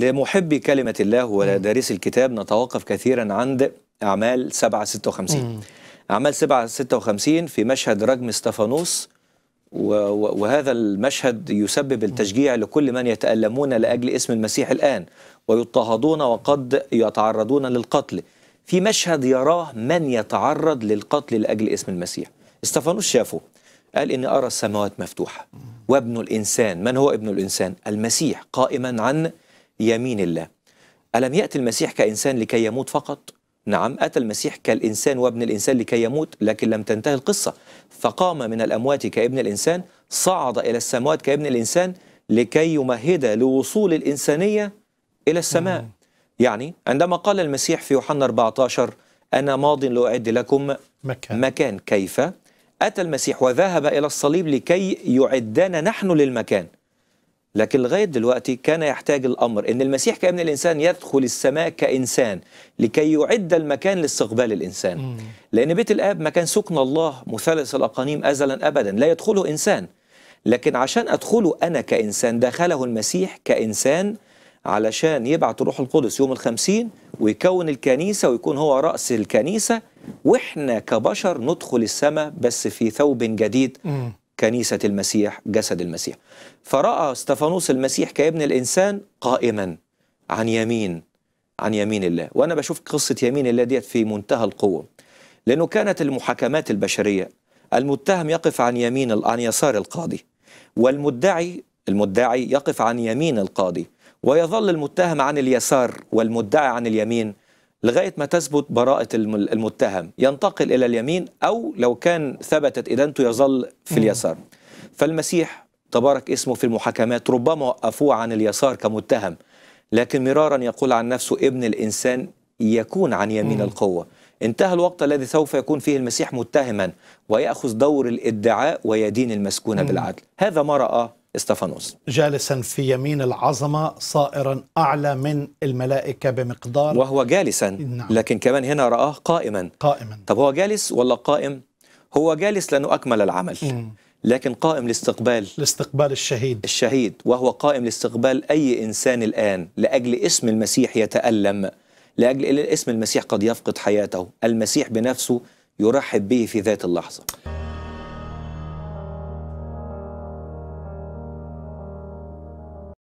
لمحبي كلمة الله ولدارس الكتاب نتوقف كثيرا عند أعمال 7 56 أعمال 7 56 في مشهد رجم استفانوس وهذا المشهد يسبب التشجيع لكل من يتألمون لأجل اسم المسيح الآن ويضطهدون وقد يتعرضون للقتل في مشهد يراه من يتعرض للقتل لأجل اسم المسيح استفانوس شافه قال إني أرى السماوات مفتوحة وابن الإنسان من هو ابن الإنسان؟ المسيح قائما عن يمين الله ألم يأتي المسيح كإنسان لكي يموت فقط؟ نعم أتى المسيح كالإنسان وابن الإنسان لكي يموت لكن لم تنتهي القصة فقام من الأموات كابن الإنسان صعد إلى السماوات كابن الإنسان لكي يمهد لوصول الإنسانية إلى السماء مم. يعني عندما قال المسيح في يوحنا 14 أنا ماض لأعد لكم مكان, مكان كيف؟ أتى المسيح وذهب إلى الصليب لكي يعدنا نحن للمكان لكن لغاية دلوقتي كان يحتاج الأمر أن المسيح كابن الإنسان يدخل السماء كإنسان لكي يعد المكان لاستقبال الإنسان لأن بيت الآب مكان سكن الله مثلث الأقانيم أزلا أبدا لا يدخله إنسان لكن عشان أدخله أنا كإنسان دخله المسيح كإنسان علشان يبعت روح القدس يوم الخمسين ويكون الكنيسة ويكون هو رأس الكنيسة وإحنا كبشر ندخل السماء بس في ثوب جديد كنيسة المسيح جسد المسيح فرأى استفانوس المسيح كابن الإنسان قائما عن يمين عن يمين الله وأنا بشوف قصة يمين الله ديت في منتهى القوة لأنه كانت المحاكمات البشرية المتهم يقف عن يمين عن يسار القاضي والمدعي المدعي يقف عن يمين القاضي ويظل المتهم عن اليسار والمدعي عن اليمين لغاية ما تثبت براءة المتهم ينتقل إلى اليمين أو لو كان ثبتت إدانته يظل في اليسار فالمسيح تبارك اسمه في المحاكمات ربما وقفوه عن اليسار كمتهم لكن مرارا يقول عن نفسه ابن الإنسان يكون عن يمين القوة انتهى الوقت الذي سوف يكون فيه المسيح متهما ويأخذ دور الادعاء ويدين المسكونة بالعدل هذا ما رأى استفانوس جالسا في يمين العظمة صائرا أعلى من الملائكة بمقدار وهو جالسا نعم. لكن كمان هنا رآه قائما قائما طب هو جالس ولا قائم؟ هو جالس لأنه أكمل العمل م. لكن قائم لاستقبال لاستقبال الشهيد الشهيد وهو قائم لاستقبال أي إنسان الآن لأجل اسم المسيح يتألم لأجل اسم المسيح قد يفقد حياته المسيح بنفسه يرحب به في ذات اللحظة